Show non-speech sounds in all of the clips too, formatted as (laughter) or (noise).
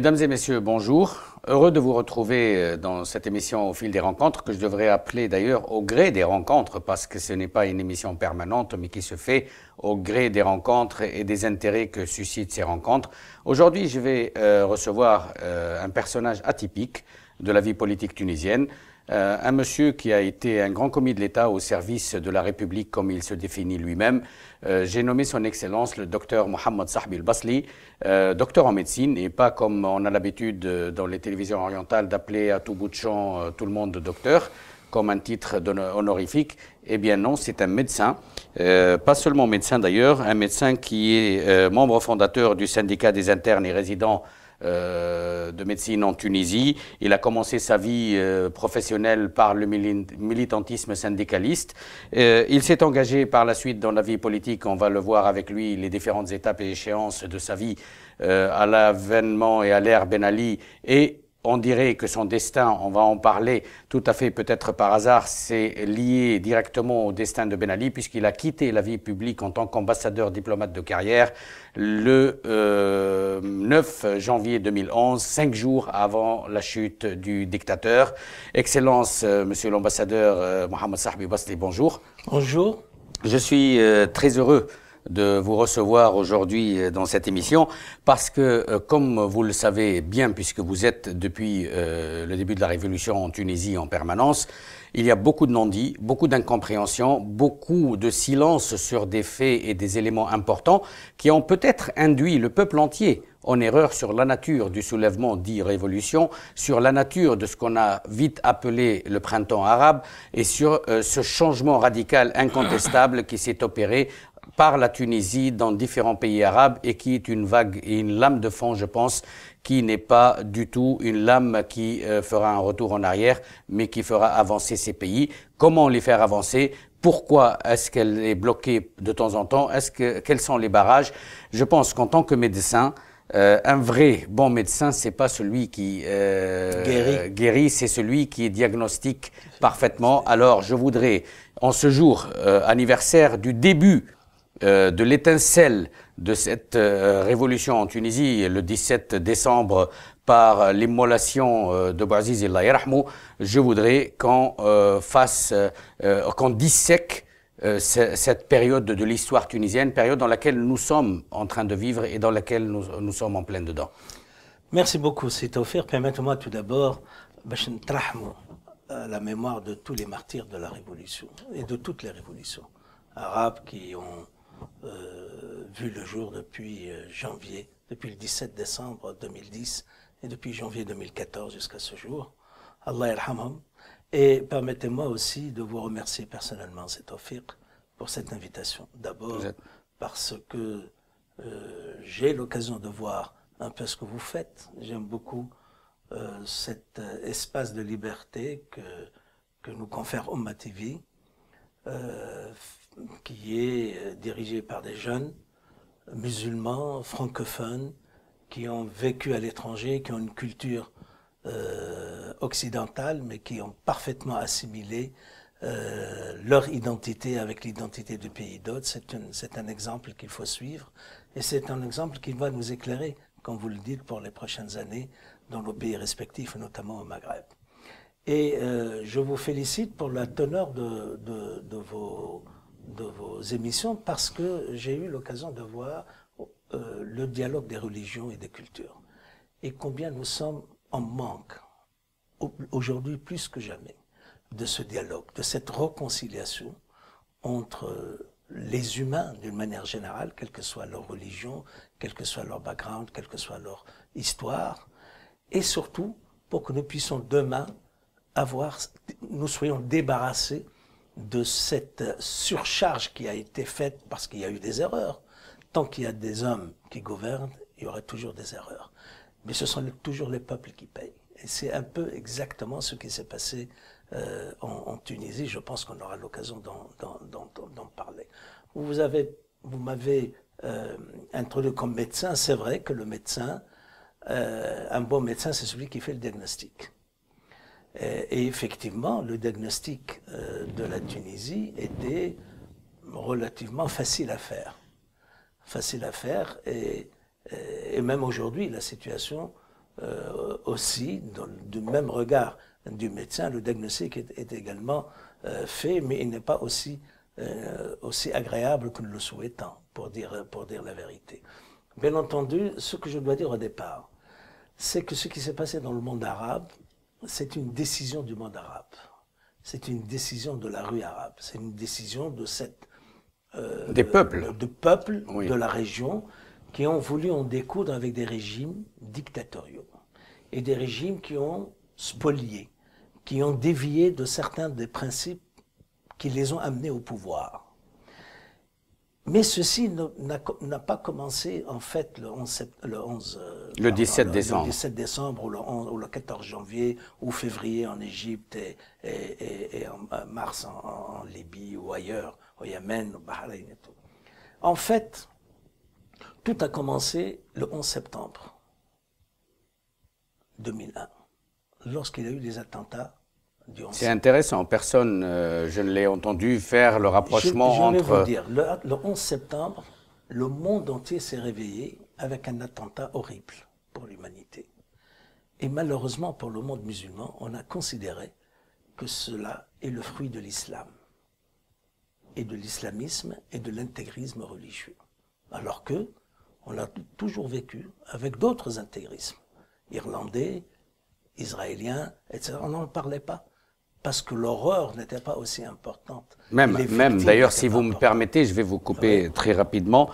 Mesdames et messieurs, bonjour. Heureux de vous retrouver euh, dans cette émission au fil des rencontres, que je devrais appeler d'ailleurs au gré des rencontres, parce que ce n'est pas une émission permanente, mais qui se fait au gré des rencontres et des intérêts que suscitent ces rencontres. Aujourd'hui, je vais euh, recevoir euh, un personnage atypique de la vie politique tunisienne. Euh, un monsieur qui a été un grand commis de l'État au service de la République, comme il se définit lui-même. Euh, j'ai nommé son Excellence le docteur Mohamed Sahbi basli euh, docteur en médecine, et pas comme on a l'habitude dans les télévisions orientales d'appeler à tout bout de champ tout le monde docteur, comme un titre honorifique. Eh bien non, c'est un médecin, pas seulement médecin d'ailleurs, un médecin qui est membre fondateur du syndicat des internes et résidents euh, de médecine en Tunisie. Il a commencé sa vie euh, professionnelle par le militantisme syndicaliste. Euh, il s'est engagé par la suite dans la vie politique. On va le voir avec lui les différentes étapes et échéances de sa vie à l'avènement et à l'ère Ben Ali et on dirait que son destin, on va en parler tout à fait peut-être par hasard, c'est lié directement au destin de Ben Ali, puisqu'il a quitté la vie publique en tant qu'ambassadeur diplomate de carrière le 9 euh, janvier 2011, cinq jours avant la chute du dictateur. Excellence, euh, monsieur l'ambassadeur euh, Mohamed Sahbi Basli, bonjour. Bonjour. Je suis très heureux de vous recevoir aujourd'hui euh, dans cette émission parce que, euh, comme vous le savez bien, puisque vous êtes depuis euh, le début de la révolution en Tunisie en permanence, il y a beaucoup de non-dits, beaucoup d'incompréhensions, beaucoup de silence sur des faits et des éléments importants qui ont peut-être induit le peuple entier en erreur sur la nature du soulèvement dit révolution, sur la nature de ce qu'on a vite appelé le printemps arabe et sur ce changement radical incontestable qui s'est opéré par la Tunisie dans différents pays arabes et qui est une vague et une lame de fond, je pense, qui n'est pas du tout une lame qui euh, fera un retour en arrière, mais qui fera avancer ces pays. Comment les faire avancer pourquoi est-ce qu'elle est bloquée de temps en temps Est-ce que quels sont les barrages Je pense qu'en tant que médecin, euh, un vrai bon médecin, c'est pas celui qui euh, guérit, c'est celui qui diagnostique parfaitement. Alors, je voudrais, en ce jour anniversaire du début euh, de l'étincelle de cette euh, révolution en Tunisie le 17 décembre par l'immolation euh, de Bouaziz et je voudrais qu'on fasse, qu'on dissèque cette période de l'histoire tunisienne, période dans laquelle nous sommes en train de vivre et dans laquelle nous, nous sommes en plein dedans. Merci beaucoup, c'est offert. Permettez-moi tout d'abord, la mémoire de tous les martyrs de la Révolution et de toutes les révolutions arabes qui ont euh, vu le jour depuis euh, janvier, depuis le 17 décembre 2010 et depuis janvier 2014 jusqu'à ce jour. Allah yarhamhum. Et permettez-moi aussi de vous remercier personnellement, cet Tawfiq, pour cette invitation. D'abord parce que euh, j'ai l'occasion de voir un peu ce que vous faites. J'aime beaucoup cet espace de liberté que, que nous confère Omma TV qui est euh, dirigé par des jeunes musulmans, francophones, qui ont vécu à l'étranger, qui ont une culture euh, occidentale, mais qui ont parfaitement assimilé euh, leur identité avec l'identité du pays d'hôte. C'est un exemple qu'il faut suivre et c'est un exemple qui va nous éclairer, comme vous le dites, pour les prochaines années dans nos pays respectifs, notamment au Maghreb. Et je vous félicite pour la teneur de vos de vos émissions parce que j'ai eu l'occasion de voir euh, le dialogue des religions et des cultures et combien nous sommes en manque aujourd'hui plus que jamais de ce dialogue, de cette réconciliation entre les humains d'une manière générale, quelle que soit leur religion, quel que soit leur background, quelle que soit leur histoire, et surtout pour que nous puissions demain avoir, nous soyons débarrassés de cette surcharge qui a été faite parce qu'il y a eu des erreurs. Tant qu'il y a des hommes qui gouvernent, il y aura toujours des erreurs. Mais ce sont toujours les peuples qui payent. Et c'est un peu exactement ce qui s'est passé euh, en, Tunisie. Je pense qu'on aura l'occasion d'en parler. Vous avez, vous m'avez euh, introduit comme médecin. C'est vrai que le médecin, euh, un bon médecin, c'est celui qui fait le diagnostic. Euh, et effectivement, le diagnostic euh, de la Tunisie était relativement facile à faire. Facile à faire et, euh, même aujourd'hui, la situation aussi, du même regard du médecin, le diagnostic est, également fait, mais il n'est pas aussi, aussi agréable que nous le souhaitons, pour dire, pour dire la vérité. Bien entendu, ce que je dois dire au départ, c'est que ce qui s'est passé dans le monde arabe, c'est une décision du monde arabe. C'est une décision de la rue arabe. C'est une décision de cette euh, des peuples, de, peuples de la région qui ont voulu en découdre avec des régimes dictatoriaux et des régimes qui ont spolié, qui ont dévié de certains des principes qui les ont amenés au pouvoir. Mais ceci n'a pas commencé en fait le 11, le euh, le 17 décembre, 17 décembre ou le, 14 janvier ou février en Égypte et, en euh, mars en, en, Libye ou ailleurs, au Yémen, au Bahreïn et tout. En fait, tout a commencé le 11 septembre 2001, lorsqu'il y a eu des attentats c'est intéressant. Personne, euh, je ne l'ai entendu faire le rapprochement entre… – je entre. Vous dire, le, 11 septembre, le monde entier s'est réveillé avec un attentat horrible pour l'humanité. Et malheureusement pour le monde musulman, on a considéré que cela est le fruit de l'islam et de l'islamisme et de l'intégrisme religieux. Alors que on a toujours vécu avec d'autres intégrismes, irlandais, israéliens, etc. On n'en parlait pas parce que l'horreur n'était pas aussi importante. Même, même d'ailleurs, si vous me permettez, je vais vous couper très rapidement.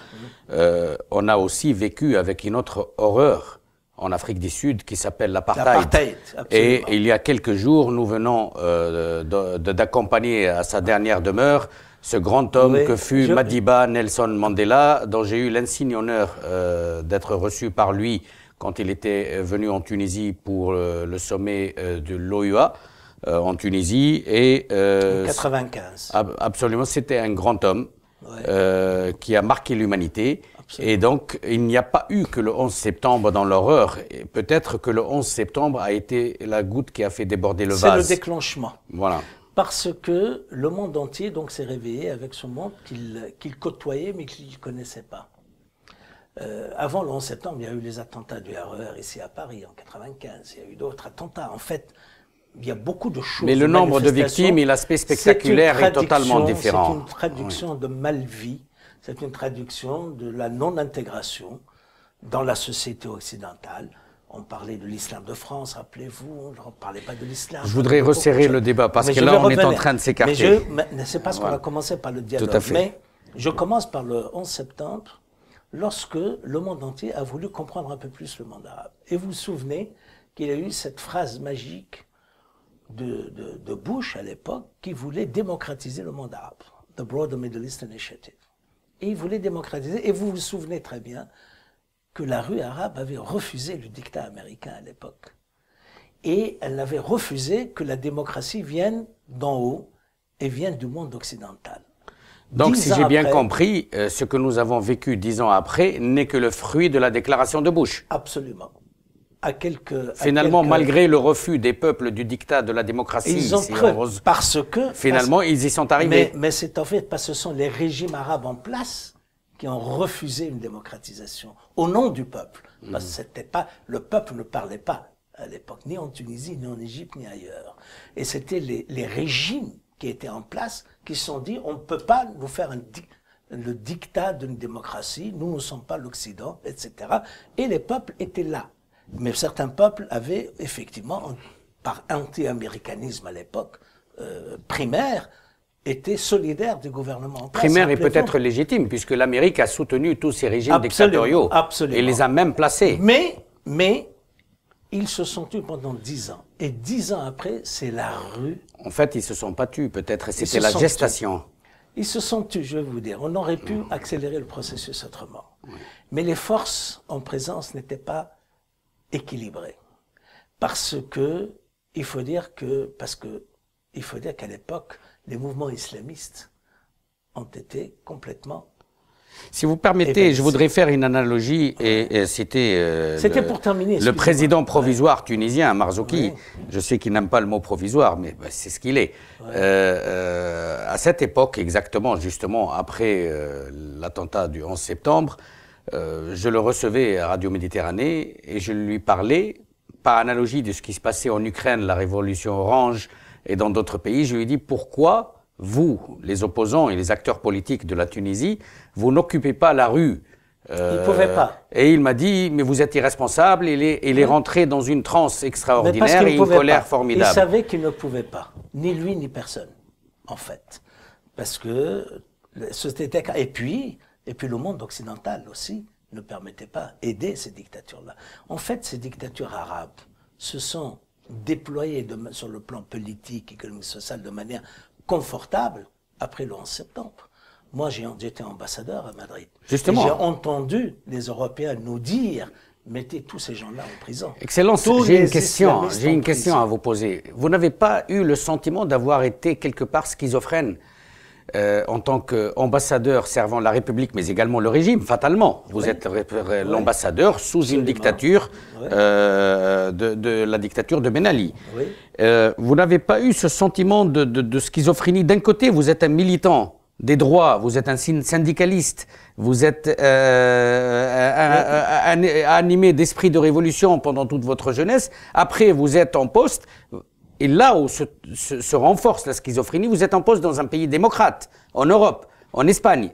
Euh, on a aussi vécu avec une autre horreur en Afrique du Sud qui s'appelle l'apartheid. Et il y a quelques jours, nous venons euh, d'accompagner à sa dernière demeure ce grand homme que fut Madiba Nelson Mandela, dont j'ai eu l'insigne honneur euh, d'être reçu par lui quand il était venu en Tunisie pour le sommet de l'OUA. Euh, en Tunisie. Et, 95. Euh, absolument, c'était un grand homme euh, qui a marqué l'humanité. Et donc, il n'y a pas eu que le 11 septembre dans l'horreur. Peut-être que le 11 septembre a été la goutte qui a fait déborder le vase. C'est le déclenchement. Voilà. Parce que le monde entier donc s'est réveillé avec ce monde qu'il côtoyait mais qu'il ne connaissait pas. avant le 11 septembre, il y a eu les attentats du RER e ici à Paris en 95. Il y a eu d'autres attentats. En fait, il y a beaucoup de choses. Mais le nombre de victimes et l'aspect spectaculaire est, totalement différent. C'est une traduction de de vie c'est une traduction de la non-intégration dans la société occidentale. On parlait de l'islam de France, rappelez-vous, on ne parlait pas de l'islam. Je voudrais resserrer le débat parce que là, on est en train de s'écarter. Mais, sais pas ce qu'on a commencé par le dialogue. fait. Mais je commence par le 11 septembre, lorsque le monde entier a voulu comprendre un peu plus le monde arabe. Et vous vous souvenez qu'il y a eu cette phrase magique de, Bush à l'époque qui voulait démocratiser le monde arabe, The Broader Middle East Initiative. Et il voulait démocratiser, et vous vous souvenez très bien que la rue arabe avait refusé le dictat américain à l'époque. Et elle avait refusé que la démocratie vienne d'en haut et vienne du monde occidental. Donc, si j'ai bien compris, euh, ce que nous avons vécu dix ans après n'est que le fruit de la déclaration de Bush. Absolument. Finalement, malgré le refus des peuples du dictat de la démocratie, ils ont parce que finalement ils y sont arrivés. Mais, c'est en fait parce que ce sont les régimes arabes en place qui ont refusé une démocratisation au nom du peuple. Hmm. Parce que c'était pas le peuple ne parlait pas à l'époque, ni en Tunisie, ni en Égypte, ni ailleurs. Et c'était les, régimes qui étaient en place qui se sont dit on ne peut pas vous faire un le dictat d'une démocratie, nous ne sommes pas l'Occident, etc. Et les peuples étaient là. Mais certains peuples avaient effectivement, par anti-américanisme à l'époque, euh, primaire, était solidaires du gouvernement. Primaire est peut-être légitime, puisque l'Amérique a soutenu tous ces régimes dictatoriaux et les a même placés. Mais, mais, ils se sont tués pendant dix ans. Et dix ans après, c'est la rue. En fait, ils se sont pas tués, peut-être. C'était la gestation. Ils se sont tués, je vais vous dire. On aurait pu mmh. accélérer le processus autrement. Mais les forces en présence n'étaient pas équilibré. Parce que, il faut dire que, parce que, il faut dire qu'à l'époque, les mouvements islamistes ont été complètement si vous permettez, je voudrais faire une analogie et, euh, c'était C'était pour terminer. Le président provisoire tunisien, Marzouki, je sais qu'il n'aime pas le mot provisoire, mais bah, c'est ce qu'il est. Euh, euh, à cette époque, exactement, justement après l'attentat du 11 septembre, euh, je le recevais à Radio Méditerranée et je lui parlais, par analogie de ce qui se passait en Ukraine, la révolution orange et dans d'autres pays, je lui dis pourquoi vous, les opposants et les acteurs politiques de la Tunisie, vous n'occupez pas la rue. Euh, il pouvait pas. Et il m'a dit, mais vous êtes irresponsable. Il est, il est rentré dans une transe extraordinaire et une colère formidable. Il savait qu'il ne pouvait pas, ni lui ni personne, en fait, parce que c'était et puis et puis le monde occidental aussi ne permettait pas d'aider ces dictatures-là. En fait, ces dictatures arabes se sont déployées sur le plan politique, économique, social de manière confortable après le 11 septembre. Moi, j'étais ambassadeur à Madrid. Justement. J'ai entendu les Européens nous dire mettez tous ces gens-là en prison. Excellence, j'ai une question, j'ai une question à vous poser. Vous n'avez pas eu le sentiment d'avoir été quelque part schizophrène euh, en tant qu'ambassadeur servant la République, mais également le régime, fatalement. Vous êtes l'ambassadeur sous une dictature, euh, de, la dictature de Ben Ali. Euh, vous n'avez pas eu ce sentiment de, schizophrénie. D'un côté, vous êtes un militant des droits, vous êtes un syndicaliste, vous êtes un, animé d'esprit de révolution pendant toute votre jeunesse. Après, vous êtes en poste et là où se, renforce la schizophrénie, vous êtes en poste dans un pays démocrate, en Europe, en Espagne,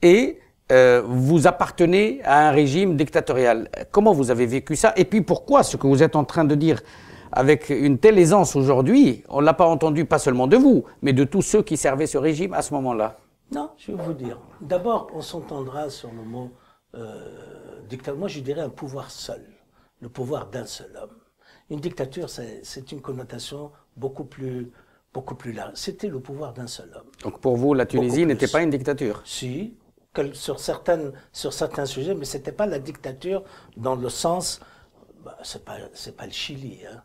et euh, vous appartenez à un régime dictatorial. Comment vous avez vécu ça Et puis pourquoi ce que vous êtes en train de dire avec une telle aisance aujourd'hui, on ne l'a pas entendu pas seulement de vous, mais de tous ceux qui servaient ce régime à ce moment-là Non, je vais vous dire. D'abord, on s'entendra sur le mot euh, Moi, je dirais un pouvoir seul, le pouvoir d'un seul homme. Une dictature, c'est une connotation beaucoup plus, beaucoup plus large. C'était le pouvoir d'un seul homme. Donc pour vous, la Tunisie n'était pas une dictature Si, sur, certaines, sur certains sujets, mais ce n'était pas la dictature dans le sens, bah, c'est ce n'est pas, le Chili, hein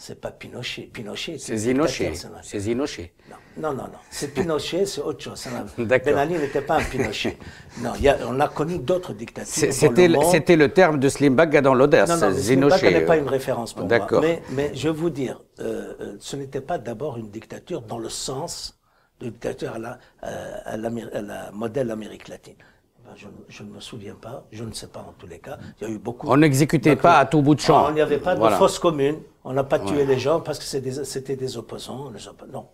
c'est pas Pinochet. Pinochet c'est Zinochet. C'est Zinochet. Non, non, non. C'est Pinochet, c'est autre chose. (laughs) Ben Ali n'était pas un Pinochet. Non, on a connu d'autres dictatures. C'était le, terme de Bagga dans l'audace. Non, non, Zinochet. n'est pas euh. une référence pour moi. Mais, mais je vais vous dire, euh, euh, ce n'était pas d'abord une dictature dans le sens de dictature à la modèle Amérique latine. Ah, je, ne me souviens pas, je ne sais pas en tous les cas. Il y a eu beaucoup. On n'exécutait pas à tout bout de champ. Ah, on n'y avait pas de fausse commune. On n'a pas tué les gens parce que c'était des, opposants. non.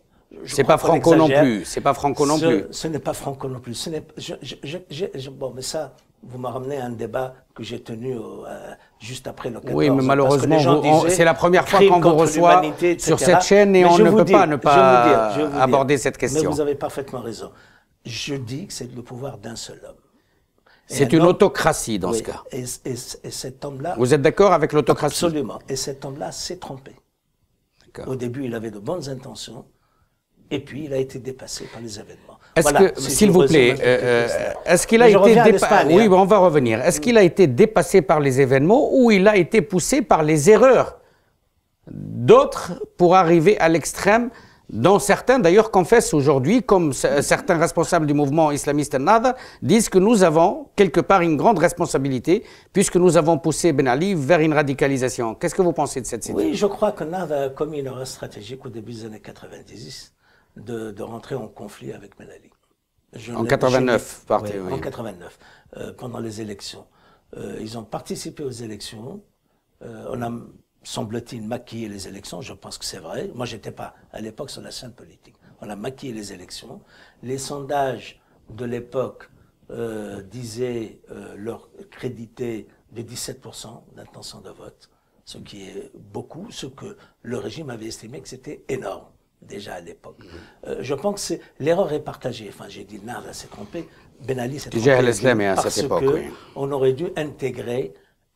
C'est pas, franco non plus. C'est pas franco non plus. Ce n'est pas franco non plus. Ce bon, mais ça, vous m'a ramené à un débat que j'ai tenu euh, juste après le 14. Oui, mais malheureusement, c'est la première fois qu'on vous reçoit sur cette chaîne et on ne peut pas ne pas aborder cette question. Mais vous avez parfaitement raison. Je dis que c'est le pouvoir d'un seul homme. C'est une autocratie dans ce cas. Et, cet homme-là. Vous êtes d'accord avec l'autocratie Absolument. Et cet homme-là s'est trompé. Au début, il avait de bonnes intentions, et puis il a été dépassé par les événements. Est-ce que, s'il vous plaît, euh, euh, est-ce qu'il a hein. on va revenir. Est-ce qu'il a été dépassé par les événements ou il a été poussé par les erreurs d'autres pour arriver à l'extrême dont certains d'ailleurs confessent aujourd'hui, comme certains responsables du mouvement islamiste Nada disent que nous avons quelque part une grande responsabilité puisque nous avons poussé Ben Ali vers une radicalisation. Qu'est-ce que vous pensez de cette situation Oui, je crois que Nada a commis une erreur stratégique au début des années 90 de, de rentrer en conflit avec Ben Ali. en 89, En 89, euh, pendant les élections. Euh, ils ont participé aux élections. Euh, on a semble-t-il, maquiller les élections. Je pense que c'est vrai. Moi, j'étais pas à l'époque sur la scène politique. On a maquillé les élections. Les sondages de l'époque euh, disaient euh, leur crédité de 17% d'intention de vote, ce qui est beaucoup, ce que le régime avait estimé que c'était énorme déjà à l'époque. Mmh. Euh, je pense que l'erreur est partagée. Enfin, j'ai dit Nard s'est trompé, Ben Ali s'est trompé. Déjà à cette époque. On aurait dû intégrer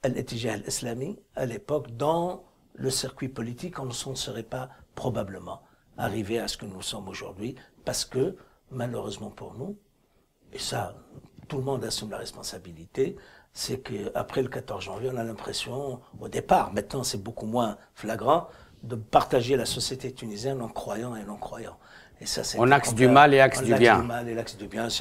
déjà islamique à l'époque dans le circuit politique, on ne serait pas probablement arrivé à ce que nous sommes aujourd'hui, parce que, malheureusement pour nous, et ça, tout le monde assume la responsabilité, c'est qu'après le 14 janvier, on a l'impression, au départ, maintenant c'est beaucoup moins flagrant, de partager la société tunisienne en croyant et non croyant on axe du mal et axe du bien.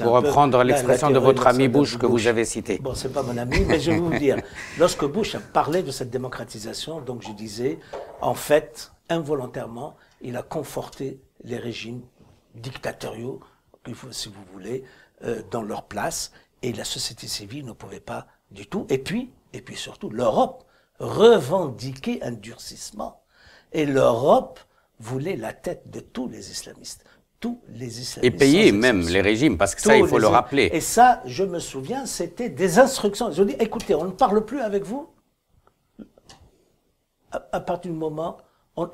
Pour reprendre l'expression de votre ami Bush, que vous avez cité. Bon, c'est pas mon ami, mais je vais vous dire. (laughs) Lorsque Bush a parlé de cette démocratisation, donc je disais, en fait, involontairement, il a conforté les régimes dictatoriaux, si vous voulez, euh, dans leur place, et la société civile ne pouvait pas du tout. Et puis, et puis surtout, l'Europe revendiquait un durcissement. Et l'Europe voulait la tête de tous les islamistes. Tous les islamistes. Et payer même les régimes, parce que ça, il faut le rappeler. Et ça, je me souviens, c'était des instructions. Je ont écoutez, on ne parle plus avec vous. À, partir du moment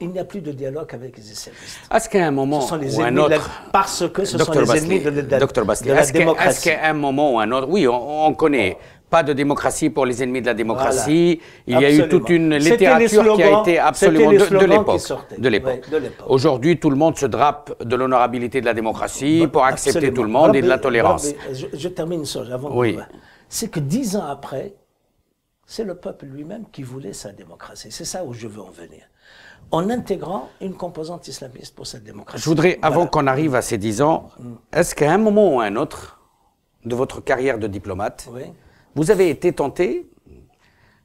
il n'y a plus de dialogue avec les islamistes. Ah, est-ce qu'à un moment ce sont les ou un autre, parce que ce sont les ennemis de, la, démocratie. Est-ce qu'à un moment ou un autre, oui, on, connaît pas de démocratie pour les ennemis de la démocratie. Il y a eu toute une littérature qui a été absolument de, l'époque. l'époque. Aujourd'hui, tout le monde se drape de l'honorabilité de la démocratie pour accepter tout le monde et de la tolérance. je, termine ça avant. Oui. C'est que dix ans après, c'est le peuple lui-même qui voulait sa démocratie. C'est ça où je veux en venir. En intégrant une composante islamiste pour cette démocratie. Je voudrais, avant qu'on arrive à ces dix ans, mm. est-ce qu'à un moment ou à un autre de votre carrière de diplomate, vous avez été tenté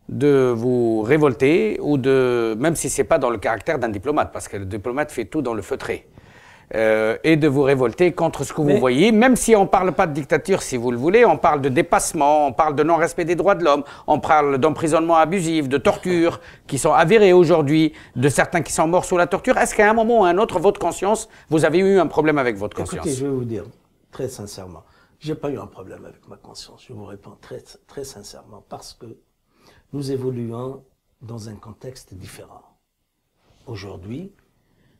de vous révolter ou de, même si c'est pas dans le caractère d'un diplomate, parce que le diplomate fait tout dans le feutré, euh, et de vous révolter contre ce que vous voyez, même si on parle pas de dictature, si vous le voulez, on parle de dépassement, on parle de non-respect des droits de l'homme, on parle d'emprisonnement abusif, de torture qui sont avérées aujourd'hui, de certains qui sont morts sous la torture. Est-ce qu'à un moment ou à un autre, votre conscience, vous avez eu un problème avec votre conscience Écoutez, je vais vous dire très sincèrement, j'ai pas eu un problème avec ma conscience, je vous réponds très, très sincèrement, parce que nous évoluons dans un contexte différent. Aujourd'hui...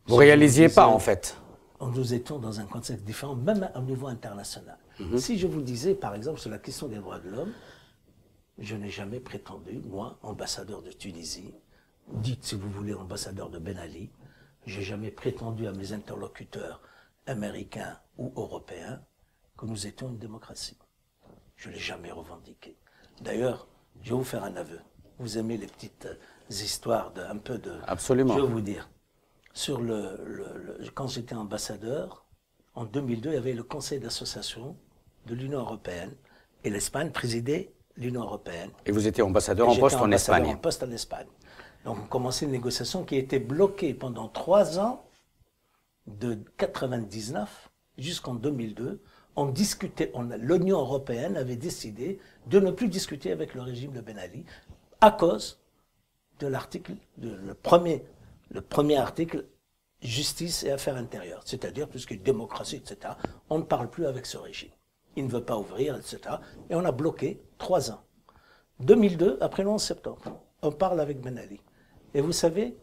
Vous réalisiez pas, en fait Nous étions dans un contexte différent, même au niveau international. Mhm. Si je vous disais, par exemple, sur la question des droits de l'homme, je n'ai jamais prétendu, moi, ambassadeur de Tunisie, dites si vous voulez ambassadeur de Ben Ali, j'ai jamais prétendu à mes interlocuteurs américains ou européens que nous étions une démocratie. Je ne l'ai jamais revendiqué. D'ailleurs, je vais vous faire un aveu. Vous aimez les petites euh, histoires de, un peu de... Absolument. Je vais vous dire. Sur le, quand j'étais ambassadeur, en 2002, il y avait le conseil d'association de l'Union européenne et l'Espagne présidait l'Union européenne. Et vous étiez ambassadeur en poste en Espagne. en poste en Espagne. Donc on commençait une négociation qui était bloquée pendant trois ans, de 99 jusqu'en 2002, on discutait, l'Union européenne avait décidé de ne plus discuter avec le régime de Ben Ali à cause de l'article, le premier, le premier article justice et affaires intérieures, c'est-à-dire puisque démocratie, etc. On ne parle plus avec ce régime. Il ne veut pas ouvrir, etc. Et on a bloqué trois ans. 2002, après le 11 septembre, on parle avec Ben Ali. Et vous savez,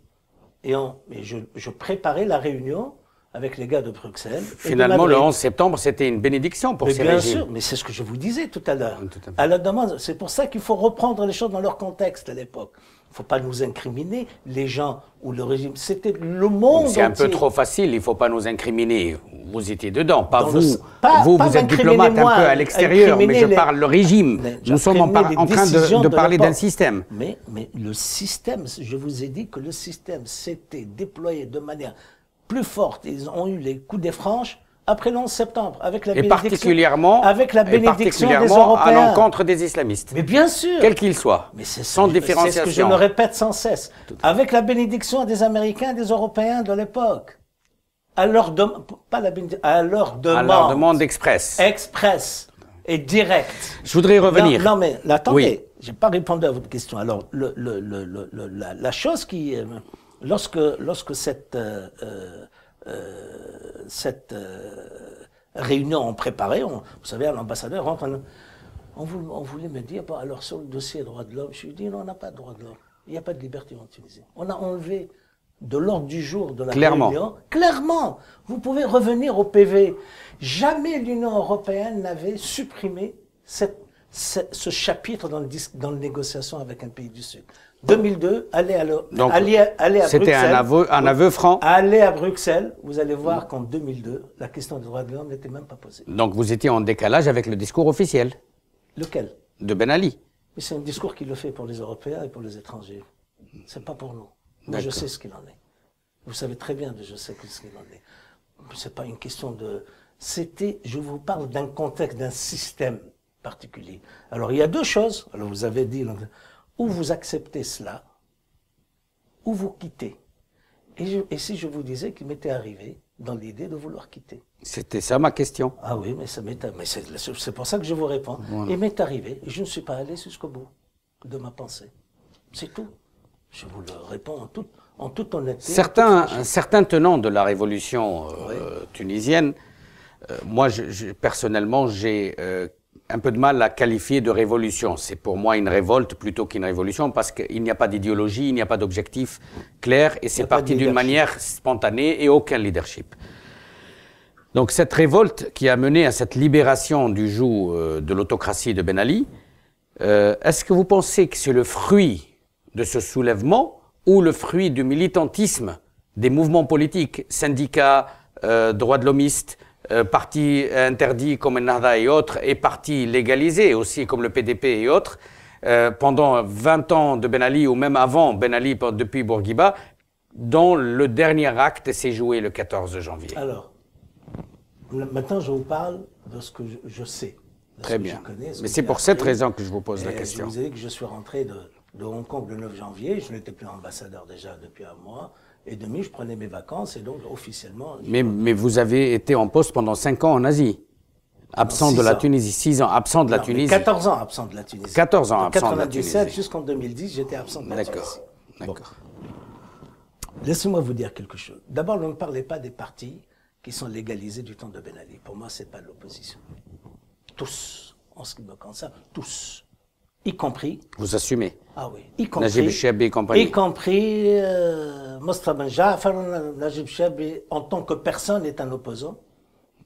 et, on, je préparais la réunion avec les gars de Bruxelles. Finalement, le 11 septembre, c'était une bénédiction pour mais ces bien sûr, mais c'est ce que je vous disais tout à l'heure. À, la demande, c'est pour ça qu'il faut reprendre les choses dans leur contexte à l'époque. Il ne faut pas nous incriminer, les gens ou le régime. C'était le monde. C'est un peu trop facile, il ne faut pas nous incriminer. Vous étiez dedans, pas vous. vous, vous êtes diplomate un peu à l'extérieur, mais je parle le régime. nous sommes en, train de, parler d'un système. Mais, mais le système, je vous ai dit que le système s'était déployé de manière plus fortes, ils ont eu les coups des franches après le 11 septembre, avec la et bénédiction, particulièrement, avec la bénédiction et particulièrement des Européens. à l'encontre des islamistes. Mais bien sûr. Quels qu'ils soient. Mais sans différenciation. C'est ce que je me répète sans cesse. Avec la bénédiction des Américains, des Européens de l'époque. À leur, de, pas la, à leur demande. À leur demande express. Express et direct. Je voudrais y revenir. Non, mais attendez, oui. j'ai pas répondu à votre question. Alors, le, le, le, la, la, chose qui lorsque, lorsque cette, euh, euh, euh, cette réunion en préparait, on, vous savez, l'ambassadeur rentre, on, on, voulait, me dire, bah, alors sur le dossier droit de l'homme, je lui ai dit, non, on n'a pas de droit de l'homme, il n'y a pas de liberté en Tunisie. On a enlevé de l'ordre du jour de la Réunion, clairement, vous pouvez revenir au PV. Jamais l'Union européenne n'avait supprimé ce chapitre dans, le, dans les avec un pays du Sud. 2002, allez à, Bruxelles. C'était un aveu, un aveu franc. Allez à Bruxelles, vous allez voir qu'en 2002, la question des droits de l'homme n'était même pas posée. Donc vous étiez en décalage avec le discours officiel. Lequel De Ben Ali. Mais c'est un discours qu'il le fait pour les Européens et pour les étrangers. C'est pas pour nous. Mais je sais ce qu'il en est. Vous savez très bien que je sais ce qu'il en est. C'est pas une question de. C'était, je vous parle d'un contexte, d'un système particulier. Alors il y a deux choses. Alors vous avez dit ou vous acceptez cela, ou vous quittez. Et, si je vous disais qu'il m'était arrivé dans l'idée de vouloir quitter C'était ça ma question. Ah oui, mais, ça m'est, mais c'est, pour ça que je vous réponds. Il m'est arrivé, Et je ne suis pas allé jusqu'au bout de ma pensée. C'est tout. Je vous le réponds en toute, en toute honnêteté. Certains, certains tenants de la révolution euh, tunisienne, euh, moi je, personnellement j'ai euh, un peu de mal à qualifier de révolution. C'est pour moi une révolte plutôt qu'une révolution parce qu'il n'y a pas d'idéologie, il n'y a pas d'objectif clair et c'est parti d'une manière spontanée et aucun leadership. Donc cette révolte qui a mené à cette libération du joug euh, de l'autocratie de Ben Ali, euh, est-ce que vous pensez que c'est le fruit de ce soulèvement ou le fruit du militantisme des mouvements politiques, syndicats, euh, droits de l'homiste, euh, parti interdit comme Nada et autres, et parti légalisé aussi comme le PDP et autres, euh, pendant 20 ans de Ben Ali ou même avant Ben Ali depuis Bourguiba, dont le dernier acte s'est joué le 14 janvier. Alors, maintenant je vous parle de ce que je, sais. Très bien. je connais, Mais c'est pour cette raison que je vous pose la question. Je vous ai dit que je suis rentré de, de Hong Kong le 9 janvier. Je n'étais plus ambassadeur déjà depuis un mois et demi. Je prenais mes vacances et donc officiellement. Mais, vous avez été en poste pendant 5 ans en Asie Absent de la Tunisie, 6 ans, absent de la Tunisie. 14 ans absent de la Tunisie. 14 ans absent de la Tunisie. jusqu'en 2010, j'étais absent de la Tunisie. D'accord. Laissez-moi vous dire quelque chose. D'abord, on ne parlez pas des partis qui sont légalisés du temps de Ben Ali. Pour moi, ce n'est pas de l'opposition. Tous, en ce qui me concerne, tous y compris. Vous assumez Ah oui, y compris. Najib Y compris euh, Najib en tant que personne est un opposant.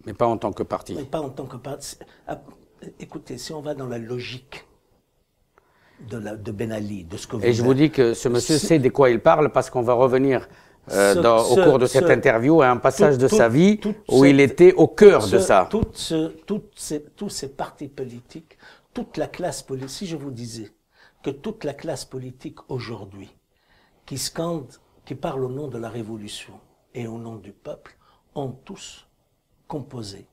Mais pas en tant que parti. Mais pas en tant que parti. Ah, écoutez, si on va dans la logique de, Ben Ali, de ce que vous. Et je vous dis que ce monsieur sait de quoi il parle parce qu'on va revenir. Euh, au cours de cette interview, à un passage de sa vie où il était au cœur de ça. Toutes, ces, tous ces partis politiques toute la classe politique, si je vous disais que toute la classe politique aujourd'hui, qui scande, qui parle au nom de la Révolution et au nom du peuple, ont tous composé.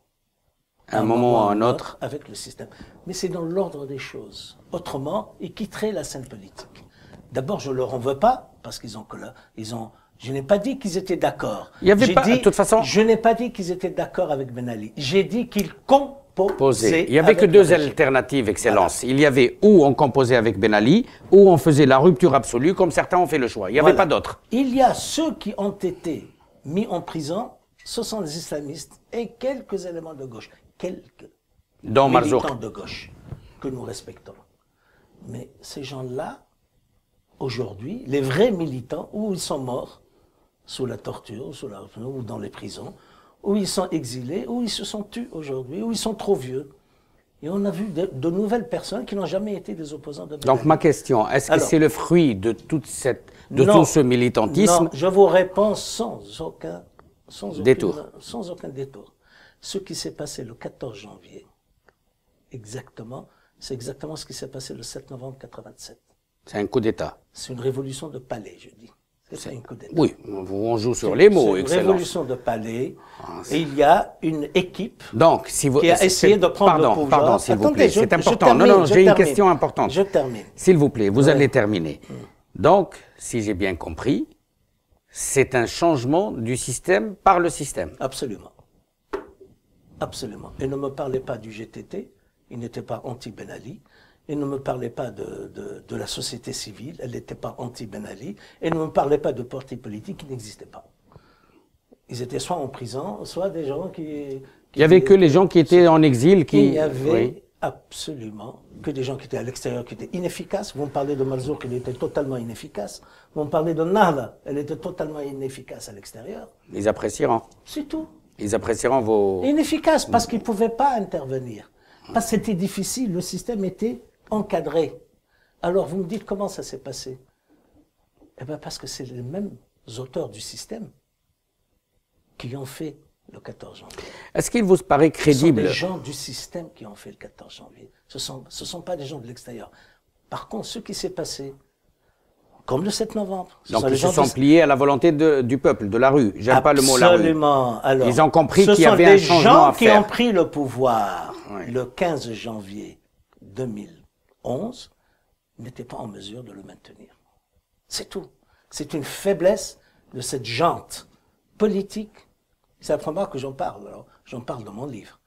Un, moment ou un autre. Avec le système. Mais c'est dans l'ordre des choses. Autrement, ils quitteraient la scène politique. D'abord, je leur en veux pas, parce qu'ils ont que ils ont, je n'ai pas dit qu'ils étaient d'accord. Il y avait pas, dit, de toute façon. Je n'ai pas dit qu'ils étaient d'accord avec Ben Ali. J'ai dit qu'ils comptent. Il n'y avait que deux alternatives, Excellence. Il y avait ou on composait avec Ben Ali, ou on faisait la rupture absolue, comme certains ont fait le choix. Il n'y avait pas d'autre. Il y a ceux qui ont été mis en prison, ce sont les islamistes et quelques éléments de gauche, quelques militants de gauche que nous respectons. Mais ces gens-là, aujourd'hui, les vrais militants, où ils sont morts, sous la torture, sous la, ou dans les prisons, où ils sont exilés, où ils se sont tués aujourd'hui, où ils sont trop vieux. Et on a vu de, nouvelles personnes qui n'ont jamais été des opposants de Donc ma question, est-ce que c'est le fruit de, toute cette, de tout ce militantisme Non, je vous réponds sans aucun, sans détour. sans aucun détour. Ce qui s'est passé le 14 janvier, exactement, c'est exactement ce qui s'est passé le 7 novembre 87. C'est un coup d'État. C'est une révolution de palais, je dis. Oui, on joue sur les mots, révolution de palais. Ah, il y a une équipe Donc, si vous, qui a essayé de prendre pardon, Pardon, s'il vous plaît, c'est important. non, non, j'ai une question importante. Je termine. S'il vous plaît, vous allez terminer. Mm. Donc, si j'ai bien compris, c'est un changement du système par le système. Absolument. Absolument. Et ne me parlez pas du GTT. Il n'était pas anti-Ben Ali. Ils ne me parlait pas de, la société civile, elle n'était pas anti-Ben Ali, et ne me parlait pas de partis politiques qui n'existaient pas. Ils étaient soit en prison, soit des gens qui... Il n'y avait que les gens qui étaient en exil qui... Il n'y avait absolument que des gens qui étaient à l'extérieur, qui étaient inefficaces. Vous me parlez de Marzouk, qui était totalement inefficace. Vous me parlez de Nahla, elle était totalement inefficace à l'extérieur. Ils apprécieront. C'est tout. Ils apprécieront vos... Inefficace, parce qu'ils ne pouvaient pas intervenir. Parce que c'était difficile, le système était encadré. Alors vous me dites comment ça s'est passé Eh bien parce que c'est les mêmes auteurs du système qui ont fait le 14 janvier. Est-ce qu'il vous paraît crédible Ce sont les gens du système qui ont fait le 14 janvier. Ce sont, ce sont pas des gens de l'extérieur. Par contre, ce qui s'est passé, comme le 7 novembre. Ce Donc ils se sont pliés à la volonté du peuple, de la rue. J'aime pas le mot la rue. Ils ont compris qu'il y avait un changement à Ce sont des gens qui ont pris le pouvoir le 15 janvier 2000 11 n'était pas en mesure de le maintenir. C'est tout. C'est une faiblesse de cette jante politique. C'est la première fois que j'en parle, alors j'en parle dans mon livre.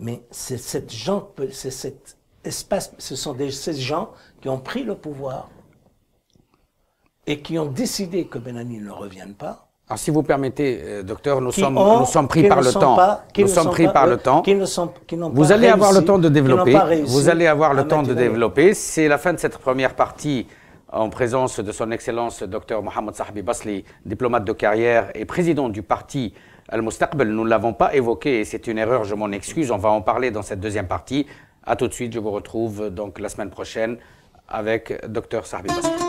Mais c'est cette jante, cet espace, ce sont des, ces gens qui ont pris le pouvoir et qui ont décidé que Ben Ali ne revienne pas alors, si vous permettez, euh, docteur, nous, sommes, sommes pris par le temps. nous sommes pris par le temps. vous allez avoir le temps de développer. Vous allez avoir le temps de développer. C'est la fin de cette première partie en présence de son Excellence docteur Mohamed Sahabi Basli, diplomate de carrière et président du parti al mustaqbel Nous ne l'avons pas évoqué et c'est une erreur, je m'en excuse. On va en parler dans cette deuxième partie. À tout de suite, je vous retrouve donc la semaine prochaine avec docteur Sahabi Basli.